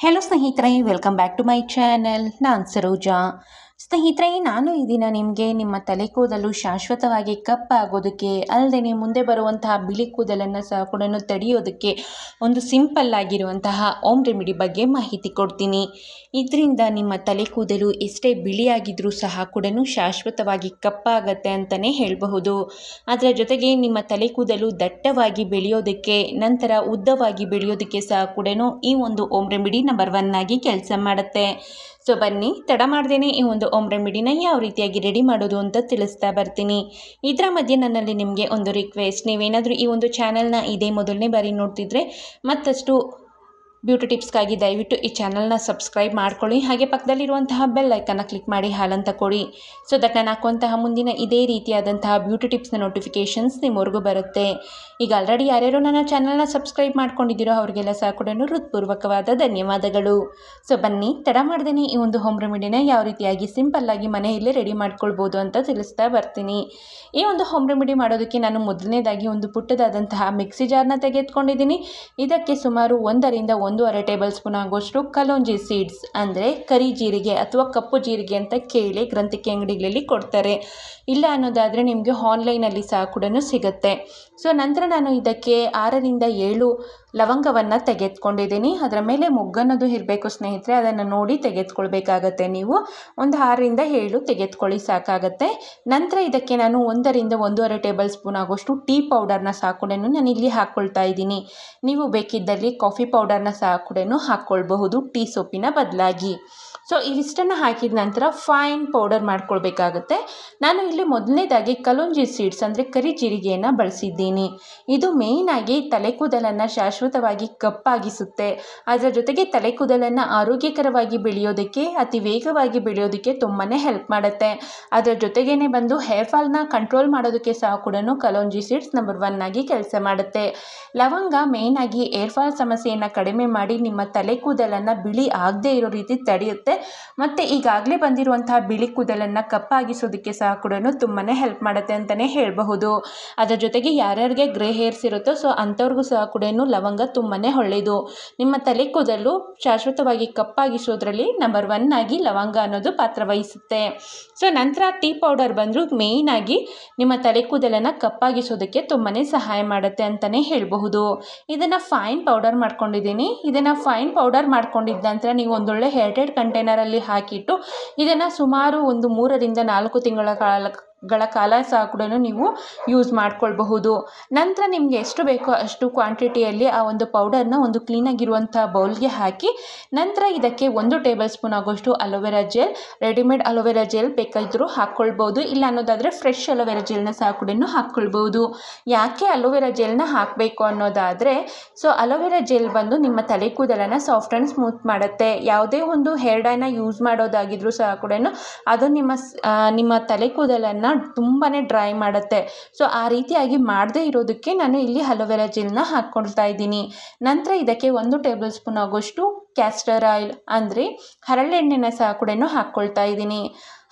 Hello, Sahitra. Welcome back to my channel. Nan ಸ್ನೇಹಿತರೆ ನಾನು ಈ ದಿನ ನಿಮಗೆ ನಿಮ್ಮ ತಲೆ ಕೂದಲು ಶಾಶ್ವತವಾಗಿ ಕಪ್ಪಾಗೋದಕ್ಕೆ ಅಲ್ಲದೆ ಮುಂದೆ ಬರುವಂತಹ ಬಿಳಿ ಕೂದಲನ್ನು ಸಹ ಕೂಡ ತಡೆಯೋದಕ್ಕೆ ಒಂದು ಸಿಂಪಲ್ ಆಗಿರುವಂತಹ ಓಮ್ ರೆಮಿಡಿ ಬಗ್ಗೆ ಮಾಹಿತಿ ಕೊಡ್ತೀನಿ ಇದರಿಂದ ನಿಮ್ಮ ತಲೆ ಕೂದಲು ಎಷ್ಟೇ ಬಿಳಿಯಾಗಿದ್ದರೂ ಸಹ ಕೂಡ ಶಾಶ್ವತವಾಗಿ ಕಪ್ಪಾಗತ್ತೆ ಅಂತಲೇ ಹೇಳಬಹುದು ಅದರ ಜೊತೆಗೆ ನಿಮ್ಮ ತಲೆ ಕೂದಲು ದಟ್ಟವಾಗಿ ಬೆಳೆಯೋದಕ್ಕೆ ನಂತರ ಉದ್ದವಾಗಿ ಬೆಳೆಯೋದಕ್ಕೆ ಸಹ ಕೂಡ ಈ ಒಂದು ಓಮ್ ರೆಮಿಡಿ ನಂಬರ್ ಒನ್ ಆಗಿ ಕೆಲಸ ಮಾಡುತ್ತೆ ಸೊ ಬನ್ನಿ ತಡ ಮಾಡ್ದೇನೆ ಈ ಒಂದು ಓಮ್ ರೆಮಿಡಿನ ಯಾವ ರೀತಿಯಾಗಿ ರೆಡಿ ಮಾಡೋದು ಅಂತ ತಿಳಿಸ್ತಾ ಬರ್ತೀನಿ ಇದರ ಮಧ್ಯೆ ನನ್ನಲ್ಲಿ ನಿಮಗೆ ಒಂದು ರಿಕ್ವೆಸ್ಟ್ ನೀವೇನಾದರೂ ಈ ಒಂದು ಚಾನಲ್ನ ಇದೇ ಮೊದಲನೇ ಬಾರಿ ನೋಡ್ತಿದ್ರೆ ಮತ್ತಷ್ಟು ಬ್ಯೂಟಿ ಟಿಪ್ಸ್ಗಾಗಿ ದಯವಿಟ್ಟು ಈ ಚಾನಲ್ನ ಸಬ್ಸ್ಕ್ರೈಬ್ ಮಾಡ್ಕೊಳ್ಳಿ ಹಾಗೆ ಪಕ್ಕದಲ್ಲಿರುವಂತಹ ಬೆಲ್ ಐಕನ್ನ ಕ್ಲಿಕ್ ಮಾಡಿ ಹಾಲಂತ ಕೊಡಿ ಸೊ ದಟ್ ನಾನು ಹಾಕುವಂತಹ ಮುಂದಿನ ಇದೇ ರೀತಿಯಾದಂತಹ ಬ್ಯೂಟಿ ಟಿಪ್ಸ್ನ ನೋಟಿಫಿಕೇಷನ್ಸ್ ನಿಮ್ಮವರೆಗೂ ಬರುತ್ತೆ ಈಗ ಆಲ್ರೆಡಿ ಯಾರ್ಯಾರು ನನ್ನ ಚಾನಲ್ನ ಸಬ್ಸ್ಕ್ರೈಬ್ ಮಾಡ್ಕೊಂಡಿದ್ದೀರೋ ಅವರಿಗೆಲ್ಲ ಸಹ ಕೂಡ ಹೃತ್ಪೂರ್ವಕವಾದ ಧನ್ಯವಾದಗಳು ಸೊ ಬನ್ನಿ ತಡ ಮಾಡ್ದೇನೆ ಈ ಒಂದು ಹೋಮ್ ರೆಮಿಡಿನ ಯಾವ ರೀತಿಯಾಗಿ ಸಿಂಪಲ್ಲಾಗಿ ಮನೆಯಲ್ಲೇ ರೆಡಿ ಮಾಡ್ಕೊಳ್ಬೋದು ಅಂತ ತಿಳಿಸ್ತಾ ಬರ್ತೀನಿ ಈ ಒಂದು ಹೋಮ್ ರೆಮಿಡಿ ಮಾಡೋದಕ್ಕೆ ನಾನು ಮೊದಲನೇದಾಗಿ ಒಂದು ಪುಟ್ಟದಾದಂತಹ ಮಿಕ್ಸಿ ಜಾರ್ನ ತೆಗೆದುಕೊಂಡಿದ್ದೀನಿ ಇದಕ್ಕೆ ಸುಮಾರು ಒಂದರಿಂದ ಒಂದು ಒಂದೂವರೆ ಟೇಬಲ್ ಸ್ಪೂನ್ ಆಗುವಷ್ಟು ಕಲೋಂಜಿ ಸೀಡ್ಸ್ ಅಂದರೆ ಕರಿ ಜೀರಿಗೆ ಅಥವಾ ಕಪ್ಪು ಜೀರಿಗೆ ಅಂತ ಕೇಳಿ ಗ್ರಂಥಿಕೆ ಅಂಗಡಿಗಳಲ್ಲಿ ಕೊಡ್ತಾರೆ ಇಲ್ಲ ಅನ್ನೋದಾದರೆ ನಿಮಗೆ ಆನ್ಲೈನಲ್ಲಿ ಸಹ ಕೂಡ ಸಿಗುತ್ತೆ ಸೊ ನಂತರ ನಾನು ಇದಕ್ಕೆ ಆರರಿಂದ ಏಳು ಲವಂಗವನ್ನು ತೆಗೆದುಕೊಂಡಿದ್ದೀನಿ ಅದರ ಮೇಲೆ ಮುಗ್ಗನ್ನೋದು ಇರಬೇಕು ಸ್ನೇಹಿತರೆ ಅದನ್ನು ನೋಡಿ ತೆಗೆದುಕೊಳ್ಬೇಕಾಗತ್ತೆ ನೀವು ಒಂದು ಆರರಿಂದ ಏಳು ತೆಗೆದುಕೊಳ್ಳಿ ಸಾಕಾಗತ್ತೆ ನಂತರ ಇದಕ್ಕೆ ನಾನು ಒಂದರಿಂದ ಒಂದೂವರೆ ಟೇಬಲ್ ಸ್ಪೂನ್ ಆಗುವಷ್ಟು ಟೀ ಪೌಡರ್ನ ಸಾಕೊಂಡೇನು ನಾನು ಇಲ್ಲಿ ಹಾಕ್ಕೊಳ್ತಾ ಇದ್ದೀನಿ ನೀವು ಬೇಕಿದ್ದಲ್ಲಿ ಕಾಫಿ ಪೌಡರ್ನ ಸಹ ಕೂಡ ಹಾಕ್ಕೊಳ್ಬಹುದು ಟೀ ಸೊಪ್ಪಿನ ಬದಲಾಗಿ ಸೊ ಇವಿಷ್ಟನ್ನು ಹಾಕಿದ ನಂತರ ಫೈನ್ ಪೌಡರ್ ಮಾಡ್ಕೊಳ್ಬೇಕಾಗುತ್ತೆ ನಾನು ಇಲ್ಲಿ ಮೊದಲನೇದಾಗಿ ಕಲೋಂಜಿ ಸೀಡ್ಸ್ ಅಂದರೆ ಕರಿ ಜೀರಿಗೆಯನ್ನು ಬಳಸಿದ್ದೀನಿ ಇದು ಮೇಯ್ನಾಗಿ ಕೂದಲನ್ನು ಶಾಶ್ವತವಾಗಿ ಕಪ್ಪಾಗಿಸುತ್ತೆ ಅದರ ಜೊತೆಗೆ ತಲೆ ಕೂದಲನ್ನು ಆರೋಗ್ಯಕರವಾಗಿ ಬೆಳೆಯೋದಕ್ಕೆ ಅತಿ ವೇಗವಾಗಿ ಬೆಳೆಯೋದಕ್ಕೆ ತುಂಬಾ ಹೆಲ್ಪ್ ಮಾಡುತ್ತೆ ಅದರ ಜೊತೆಗೇ ಬಂದು ಹೇರ್ ಫಾಲ್ನ ಕಂಟ್ರೋಲ್ ಮಾಡೋದಕ್ಕೆ ಸಹ ಕೂಡ ಕಲೋಂಜಿ ಸೀಡ್ಸ್ ನಂಬರ್ ಒನ್ ಆಗಿ ಕೆಲಸ ಮಾಡುತ್ತೆ ಲವಂಗ ಮೇಯ್ನಾಗಿ ಹೇರ್ ಫಾಲ್ ಸಮಸ್ಯೆಯನ್ನು ಕಡಿಮೆ ಮಾಡಿ ನಿಮ್ಮ ತಲೆ ಕೂದಲನ್ನು ಬಿಳಿ ಆಗದೇ ಇರೋ ರೀತಿ ತಡೆಯುತ್ತೆ ಮಾಡುತ್ತೆ ಮತ್ತು ಈಗಾಗಲೇ ಬಂದಿರುವಂತಹ ಬಿಳಿ ಕೂದಲನ್ನು ಕಪ್ಪಾಗಿಸೋದಕ್ಕೆ ಸಹ ಕೂಡ ತುಂಬಾ ಹೆಲ್ಪ್ ಮಾಡುತ್ತೆ ಅಂತಲೇ ಹೇಳಬಹುದು ಅದರ ಜೊತೆಗೆ ಯಾರ್ಯಾರಿಗೆ ಗ್ರೇ ಹೇರ್ಸ್ ಇರುತ್ತೋ ಸೊ ಅಂಥವ್ರಿಗೂ ಸಹ ಕೂಡ ಲವಂಗ ತುಂಬಾ ಒಳ್ಳೆಯದು ನಿಮ್ಮ ತಲೆ ಕೂದಲು ಶಾಶ್ವತವಾಗಿ ಕಪ್ಪಾಗಿಸೋದ್ರಲ್ಲಿ ನಂಬರ್ ಒನ್ ಆಗಿ ಲವಂಗ ಅನ್ನೋದು ಪಾತ್ರ ವಹಿಸುತ್ತೆ ಸೊ ನಂತರ ಟೀ ಪೌಡರ್ ಬಂದರೂ ಆಗಿ ನಿಮ್ಮ ತಲೆ ಕೂದಲನ್ನು ಕಪ್ಪಾಗಿಸೋದಕ್ಕೆ ತುಂಬಾ ಸಹಾಯ ಮಾಡುತ್ತೆ ಅಂತಲೇ ಹೇಳಬಹುದು ಇದನ್ನು ಫೈನ್ ಪೌಡರ್ ಮಾಡ್ಕೊಂಡಿದ್ದೀನಿ ಇದನ್ನು ಫೈನ್ ಪೌಡರ್ ಮಾಡ್ಕೊಂಡಿದ್ದ ನಂತರ ನೀವು ಒಂದೊಳ್ಳೆ ಹೇರ್ಟೆಡ್ ಕಂಟೆಂಟ್ ಕಂಟೈನರಲ್ಲಿ ಹಾಕಿಟ್ಟು ಇದನ್ನ ಸುಮಾರು ಒಂದು ಮೂರರಿಂದ ನಾಲ್ಕು ತಿಂಗಳ ಕಾಲ ಗಳ ಕಾಲ ಸಹ ಕೂಡ ನೀವು ಯೂಸ್ ಮಾಡ್ಕೊಳ್ಬಹುದು ನಂತರ ನಿಮಗೆ ಎಷ್ಟು ಬೇಕೋ ಅಷ್ಟು ಕ್ವಾಂಟಿಟಿಯಲ್ಲಿ ಆ ಒಂದು ಪೌಡರ್ನ ಒಂದು ಕ್ಲೀನಾಗಿರುವಂಥ ಬೌಲ್ಗೆ ಹಾಕಿ ನಂತರ ಇದಕ್ಕೆ ಒಂದು ಟೇಬಲ್ ಸ್ಪೂನ್ ಆಗೋಷ್ಟು aloe vera gel readymade aloe vera gel ಬೇಕಾದರೂ ಹಾಕ್ಕೊಳ್ಬೋದು ಇಲ್ಲ ಅನ್ನೋದಾದರೆ ಫ್ರೆಶ್ ಅಲೋವೆರಾ ಜೆಲ್ನ ಸಹ ಕೂಡ ಹಾಕ್ಕೊಳ್ಬೋದು ಯಾಕೆ ಅಲೋವೆರಾ ಜೆಲ್ನ ಹಾಕಬೇಕು ಅನ್ನೋದಾದರೆ ಸೊ ಅಲೋವೆರಾ ಜೆಲ್ ಬಂದು ನಿಮ್ಮ ತಲೆ ಕೂದಲನ್ನು ಸಾಫ್ಟ್ ಆ್ಯಂಡ್ ಸ್ಮೂತ್ ಮಾಡುತ್ತೆ ಯಾವುದೇ ಒಂದು ಹೇರ್ ಡೈನ ಯೂಸ್ ಮಾಡೋದಾಗಿದ್ರೂ ಸಹ ಕೂಡ ಅದು ನಿಮ್ಮ ನಿಮ್ಮ ತಲೆ ಕೂದಲನ್ನು ತುಂಬಾ ಡ್ರೈ ಮಾಡುತ್ತೆ ಸೊ ಆ ರೀತಿಯಾಗಿ ಮಾಡದೇ ಇರೋದಕ್ಕೆ ನಾನು ಇಲ್ಲಿ ಹಲೋವೆರಾ ಜೆಲ್ನ ಹಾಕ್ಕೊಳ್ತಾ ಇದ್ದೀನಿ ನಂತರ ಇದಕ್ಕೆ ಒಂದು ಟೇಬಲ್ ಸ್ಪೂನ್ ಆಗೋಷ್ಟು ಕ್ಯಾಸ್ಟರ್ ಆಯಿಲ್ ಅಂದರೆ ಹರಳೆಣ್ಣೆನ ಸಹ ಕೂಡ ಹಾಕ್ಕೊಳ್ತಾ ಇದ್ದೀನಿ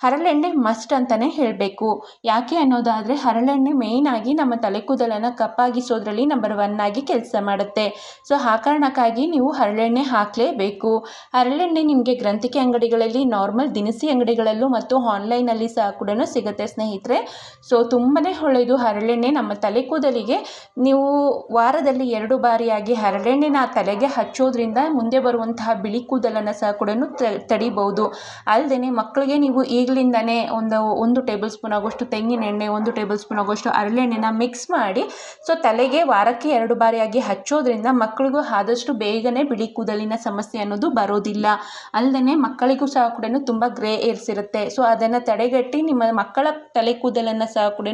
ಹರಳೆಣ್ಣೆ ಮಸ್ಟ್ ಅಂತಲೇ ಹೇಳಬೇಕು ಯಾಕೆ ಅನ್ನೋದಾದರೆ ಹರಳೆಣ್ಣೆ ಆಗಿ ನಮ್ಮ ತಲೆ ಕೂದಲನ್ನು ಕಪ್ಪಾಗಿಸೋದ್ರಲ್ಲಿ ನಂಬರ್ ಒನ್ ಆಗಿ ಕೆಲಸ ಮಾಡುತ್ತೆ ಸೊ ಆ ಕಾರಣಕ್ಕಾಗಿ ನೀವು ಹರಳೆಣ್ಣೆ ಹಾಕಲೇಬೇಕು ಹರಳೆಣ್ಣೆ ನಿಮಗೆ ಗ್ರಂಥಿಕೆ ಅಂಗಡಿಗಳಲ್ಲಿ ನಾರ್ಮಲ್ ದಿನಸಿ ಅಂಗಡಿಗಳಲ್ಲೂ ಮತ್ತು ಆನ್ಲೈನಲ್ಲಿ ಸಹ ಕೂಡ ಸಿಗುತ್ತೆ ಸ್ನೇಹಿತರೆ ಸೊ ತುಂಬನೇ ಒಳ್ಳೆಯದು ಹರಳೆಣ್ಣೆ ನಮ್ಮ ತಲೆ ಕೂದಲಿಗೆ ನೀವು ವಾರದಲ್ಲಿ ಎರಡು ಬಾರಿಯಾಗಿ ಹರಳೆಣ್ಣೆನ ತಲೆಗೆ ಹಚ್ಚೋದ್ರಿಂದ ಮುಂದೆ ಬರುವಂತಹ ಬಿಳಿ ಕೂದಲನ್ನು ಸಹ ಕೂಡ ತಡಿಬಹುದು ಅಲ್ಲದೆ ಮಕ್ಕಳಿಗೆ ನೀವು ಈಗ ಇದರಿಂದನೇ ಒಂದು ಒಂದು ಟೇಬಲ್ ಸ್ಪೂನ್ ಆಗುವಷ್ಟು ತೆಂಗಿನೆಣ್ಣೆ ಒಂದು ಟೇಬಲ್ ಸ್ಪೂನ್ ಆಗೋಷ್ಟು ಹರಳೆಣ್ಣೆನ ಮಿಕ್ಸ್ ಮಾಡಿ ಸೊ ತಲೆಗೆ ವಾರಕ್ಕೆ ಎರಡು ಬಾರಿಯಾಗಿ ಹಚ್ಚೋದ್ರಿಂದ ಮಕ್ಕಳಿಗೂ ಆದಷ್ಟು ಬೇಗನೆ ಬಿಳಿ ಕೂದಲಿನ ಸಮಸ್ಯೆ ಅನ್ನೋದು ಬರೋದಿಲ್ಲ ಅಲ್ಲದೇ ಮಕ್ಕಳಿಗೂ ಸಹ ಕೂಡ ತುಂಬ ಗ್ರೇ ಏರ್ಸ್ ಇರುತ್ತೆ ಸೊ ಅದನ್ನು ತಡೆಗಟ್ಟಿ ನಿಮ್ಮ ಮಕ್ಕಳ ತಲೆ ಕೂದಲನ್ನು ಸಹ ಕೂಡ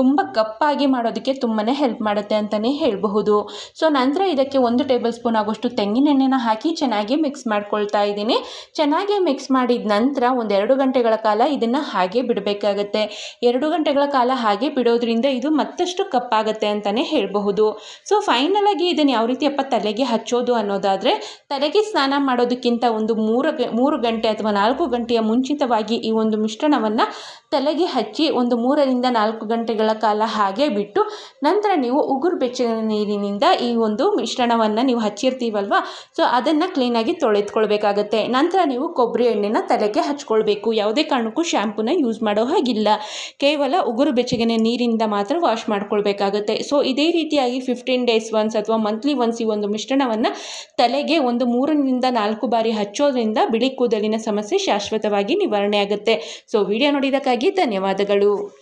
ತುಂಬ ಕಪ್ಪಾಗಿ ಮಾಡೋದಕ್ಕೆ ತುಂಬಾ ಹೆಲ್ಪ್ ಮಾಡುತ್ತೆ ಅಂತಲೇ ಹೇಳಬಹುದು ಸೊ ನಂತರ ಇದಕ್ಕೆ ಒಂದು ಟೇಬಲ್ ಸ್ಪೂನ್ ಆಗೋಷ್ಟು ತೆಂಗಿನೆಣ್ಣೆನ ಹಾಕಿ ಚೆನ್ನಾಗಿ ಮಿಕ್ಸ್ ಮಾಡ್ಕೊಳ್ತಾ ಇದ್ದೀನಿ ಚೆನ್ನಾಗಿ ಮಿಕ್ಸ್ ಮಾಡಿದ ನಂತರ ಒಂದೆರಡು ಗಂಟೆಗಳ ಕಾಲ ಕಾಲ ಇದನ್ನು ಹಾಗೆ ಬಿಡಬೇಕಾಗತ್ತೆ ಎರಡು ಗಂಟೆಗಳ ಕಾಲ ಹಾಗೆ ಬಿಡೋದ್ರಿಂದ ಇದು ಮತ್ತಷ್ಟು ಕಪ್ಪಾಗುತ್ತೆ ಅಂತಲೇ ಹೇಳಬಹುದು ಸೊ ಫೈನಲಾಗಿ ಇದನ್ನು ಯಾವ ರೀತಿಯಪ್ಪ ತಲೆಗೆ ಹಚ್ಚೋದು ಅನ್ನೋದಾದರೆ ತಲೆಗೆ ಸ್ನಾನ ಮಾಡೋದಕ್ಕಿಂತ ಒಂದು ಮೂರು ಮೂರು ಗಂಟೆ ಅಥವಾ ನಾಲ್ಕು ಗಂಟೆಯ ಮುಂಚಿತವಾಗಿ ಈ ಒಂದು ಮಿಶ್ರಣವನ್ನು ತಲೆಗೆ ಹಚ್ಚಿ ಒಂದು ಮೂರರಿಂದ ನಾಲ್ಕು ಗಂಟೆಗಳ ಕಾಲ ಹಾಗೆ ಬಿಟ್ಟು ನಂತರ ನೀವು ಉಗುರು ಬೆಚ್ಚಿನ ನೀರಿನಿಂದ ಈ ಒಂದು ಮಿಶ್ರಣವನ್ನು ನೀವು ಹಚ್ಚಿರ್ತೀವಲ್ವಾ ಸೊ ಅದನ್ನು ಕ್ಲೀನಾಗಿ ತೊಳೆದುಕೊಳ್ಬೇಕಾಗತ್ತೆ ನಂತರ ನೀವು ಕೊಬ್ಬರಿ ಎಣ್ಣೆನ ತಲೆಗೆ ಹಚ್ಕೊಳ್ಬೇಕು ಯಾವುದೇ ಕಾರಣಕ್ಕೂ ಶ್ಯಾಂಪೂನ ಯೂಸ್ ಮಾಡೋ ಹಾಗಿಲ್ಲ ಕೇವಲ ಉಗುರು ಬೆಚ್ಚಗಿನ ನೀರಿಂದ ಮಾತ್ರ ವಾಶ್ ಮಾಡ್ಕೊಳ್ಬೇಕಾಗುತ್ತೆ ಸೊ ಇದೇ ರೀತಿಯಾಗಿ ಫಿಫ್ಟೀನ್ ಡೇಸ್ ಒನ್ಸ್ ಅಥವಾ ಮಂತ್ಲಿ ಒನ್ಸ್ ಈ ಒಂದು ಮಿಶ್ರಣವನ್ನು ತಲೆಗೆ ಒಂದು ಮೂರರಿಂದ ನಾಲ್ಕು ಬಾರಿ ಹಚ್ಚೋದ್ರಿಂದ ಬಿಳಿ ಕೂದಲಿನ ಸಮಸ್ಯೆ ಶಾಶ್ವತವಾಗಿ ನಿವಾರಣೆ ಆಗುತ್ತೆ ಸೊ ವಿಡಿಯೋ ನೋಡಿದ್ದಕ್ಕಾಗಿ ಧನ್ಯವಾದಗಳು